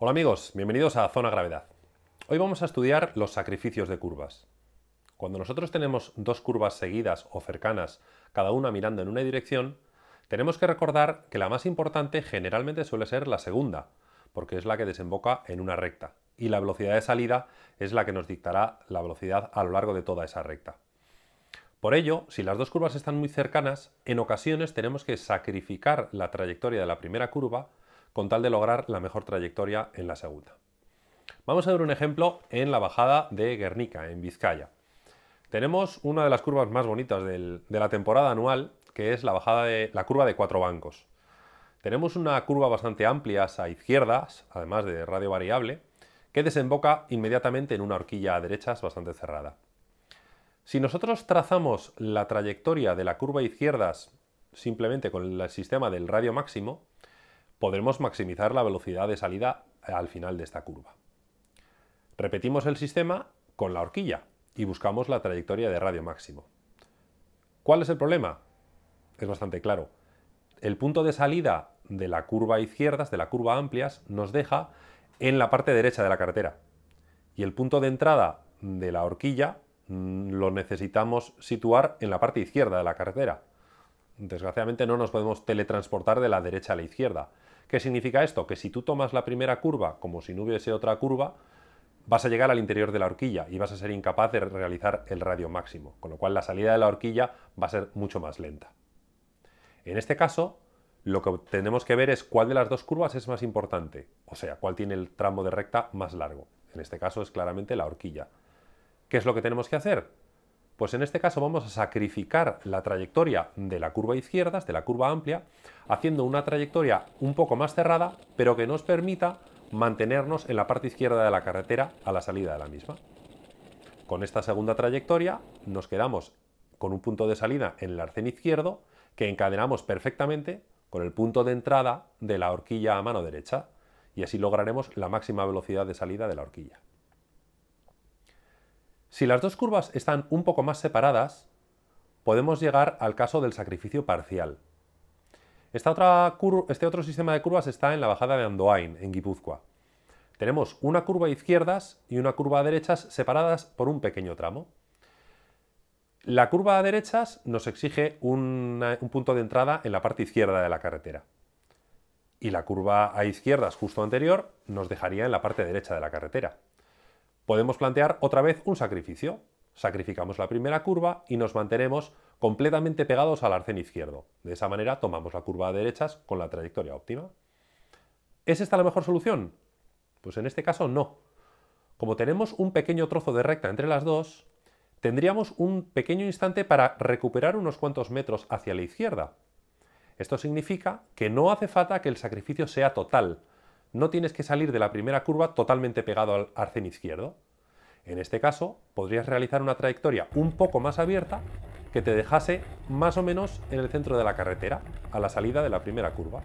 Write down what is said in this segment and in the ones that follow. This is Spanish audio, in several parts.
Hola amigos, bienvenidos a Zona Gravedad. Hoy vamos a estudiar los sacrificios de curvas. Cuando nosotros tenemos dos curvas seguidas o cercanas, cada una mirando en una dirección, tenemos que recordar que la más importante generalmente suele ser la segunda, porque es la que desemboca en una recta, y la velocidad de salida es la que nos dictará la velocidad a lo largo de toda esa recta. Por ello, si las dos curvas están muy cercanas, en ocasiones tenemos que sacrificar la trayectoria de la primera curva con tal de lograr la mejor trayectoria en la segunda. Vamos a ver un ejemplo en la bajada de Guernica, en Vizcaya. Tenemos una de las curvas más bonitas de la temporada anual, que es la, bajada de, la curva de cuatro bancos. Tenemos una curva bastante amplia a izquierdas, además de radio variable, que desemboca inmediatamente en una horquilla a derechas bastante cerrada. Si nosotros trazamos la trayectoria de la curva izquierdas simplemente con el sistema del radio máximo, podremos maximizar la velocidad de salida al final de esta curva. Repetimos el sistema con la horquilla y buscamos la trayectoria de radio máximo. ¿Cuál es el problema? Es bastante claro. El punto de salida de la curva izquierdas, de la curva amplias, nos deja en la parte derecha de la carretera. Y el punto de entrada de la horquilla mm, lo necesitamos situar en la parte izquierda de la carretera. Desgraciadamente no nos podemos teletransportar de la derecha a la izquierda. ¿Qué significa esto? Que si tú tomas la primera curva como si no hubiese otra curva, vas a llegar al interior de la horquilla y vas a ser incapaz de realizar el radio máximo, con lo cual la salida de la horquilla va a ser mucho más lenta. En este caso, lo que tenemos que ver es cuál de las dos curvas es más importante, o sea, cuál tiene el tramo de recta más largo. En este caso es claramente la horquilla. ¿Qué es lo que tenemos que hacer? Pues en este caso vamos a sacrificar la trayectoria de la curva izquierda, de la curva amplia, haciendo una trayectoria un poco más cerrada, pero que nos permita mantenernos en la parte izquierda de la carretera a la salida de la misma. Con esta segunda trayectoria nos quedamos con un punto de salida en el arcén izquierdo que encadenamos perfectamente con el punto de entrada de la horquilla a mano derecha y así lograremos la máxima velocidad de salida de la horquilla. Si las dos curvas están un poco más separadas, podemos llegar al caso del sacrificio parcial. este otro sistema de curvas está en la bajada de Andoain, en Guipúzcoa. Tenemos una curva a izquierdas y una curva a derechas separadas por un pequeño tramo. La curva a derechas nos exige un punto de entrada en la parte izquierda de la carretera. Y la curva a izquierdas justo anterior nos dejaría en la parte derecha de la carretera podemos plantear otra vez un sacrificio. Sacrificamos la primera curva y nos mantenemos completamente pegados al arcén izquierdo. De esa manera tomamos la curva a derechas con la trayectoria óptima. ¿Es esta la mejor solución? Pues en este caso no. Como tenemos un pequeño trozo de recta entre las dos, tendríamos un pequeño instante para recuperar unos cuantos metros hacia la izquierda. Esto significa que no hace falta que el sacrificio sea total, no tienes que salir de la primera curva totalmente pegado al arcén izquierdo. En este caso, podrías realizar una trayectoria un poco más abierta que te dejase más o menos en el centro de la carretera, a la salida de la primera curva.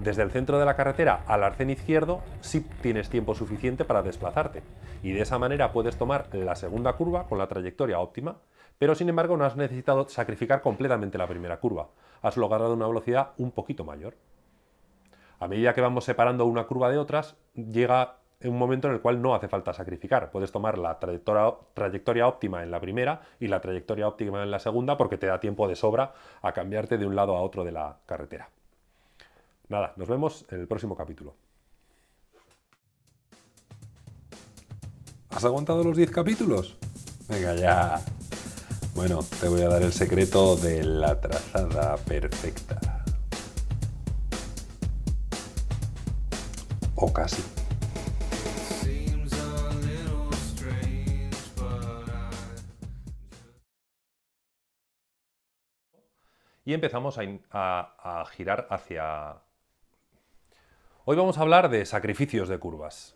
Desde el centro de la carretera al arcén izquierdo sí tienes tiempo suficiente para desplazarte y de esa manera puedes tomar la segunda curva con la trayectoria óptima, pero sin embargo no has necesitado sacrificar completamente la primera curva, has logrado una velocidad un poquito mayor a medida que vamos separando una curva de otras, llega un momento en el cual no hace falta sacrificar. Puedes tomar la trayectoria, trayectoria, óptima en la primera y la trayectoria óptima en la segunda porque te da tiempo de sobra a cambiarte de un lado a otro de la carretera. Nada, nos vemos en el próximo capítulo. ¿Has aguantado los 10 capítulos? Venga ya. Bueno, te voy a dar el secreto de la trazada perfecta. o casi. Y empezamos a, girar hacia... Hoy vamos a hablar de sacrificios de curvas.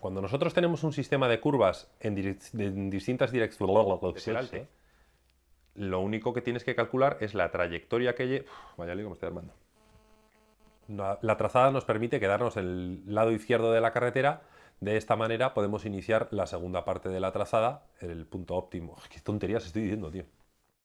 Cuando nosotros tenemos un sistema de curvas en, distintas direcciones, ¿eh? lo único que tienes que calcular es la trayectoria que... lleva... vaya lío me estoy armando. La trazada nos permite quedarnos en el lado izquierdo de la carretera, de esta manera podemos iniciar la segunda parte de la trazada, el punto óptimo. ¡Qué tonterías estoy diciendo, tío!